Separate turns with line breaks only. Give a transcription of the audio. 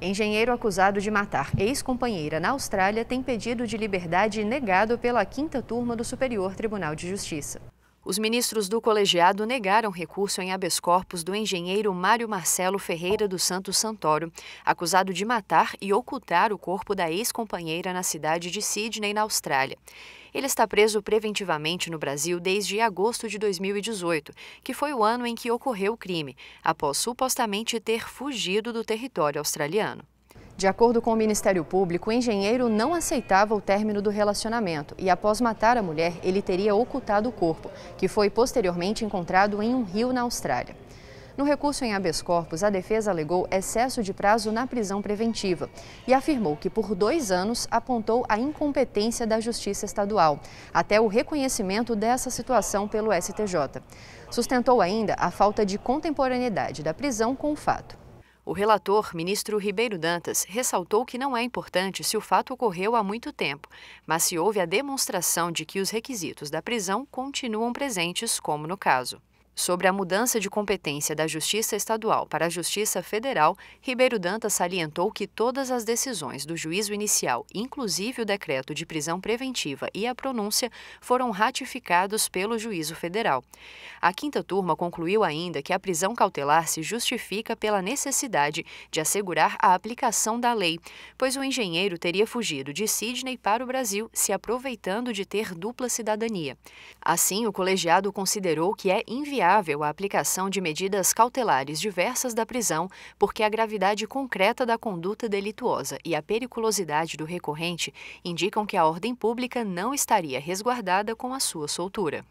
Engenheiro acusado de matar ex-companheira na Austrália tem pedido de liberdade negado pela quinta turma do Superior Tribunal de Justiça. Os ministros do colegiado negaram recurso em habeas corpus do engenheiro Mário Marcelo Ferreira dos Santos Santoro, acusado de matar e ocultar o corpo da ex-companheira na cidade de Sydney, na Austrália. Ele está preso preventivamente no Brasil desde agosto de 2018, que foi o ano em que ocorreu o crime, após supostamente ter fugido do território australiano. De acordo com o Ministério Público, o engenheiro não aceitava o término do relacionamento e, após matar a mulher, ele teria ocultado o corpo, que foi posteriormente encontrado em um rio na Austrália. No recurso em habeas corpus, a defesa alegou excesso de prazo na prisão preventiva e afirmou que, por dois anos, apontou a incompetência da Justiça Estadual, até o reconhecimento dessa situação pelo STJ. Sustentou ainda a falta de contemporaneidade da prisão com o fato. O relator, ministro Ribeiro Dantas, ressaltou que não é importante se o fato ocorreu há muito tempo, mas se houve a demonstração de que os requisitos da prisão continuam presentes, como no caso. Sobre a mudança de competência da Justiça Estadual para a Justiça Federal, Ribeiro Dantas salientou que todas as decisões do juízo inicial, inclusive o decreto de prisão preventiva e a pronúncia, foram ratificados pelo juízo federal. A quinta turma concluiu ainda que a prisão cautelar se justifica pela necessidade de assegurar a aplicação da lei, pois o engenheiro teria fugido de Sydney para o Brasil, se aproveitando de ter dupla cidadania. Assim, o colegiado considerou que é inviável inviável a aplicação de medidas cautelares diversas da prisão, porque a gravidade concreta da conduta delituosa e a periculosidade do recorrente indicam que a ordem pública não estaria resguardada com a sua soltura.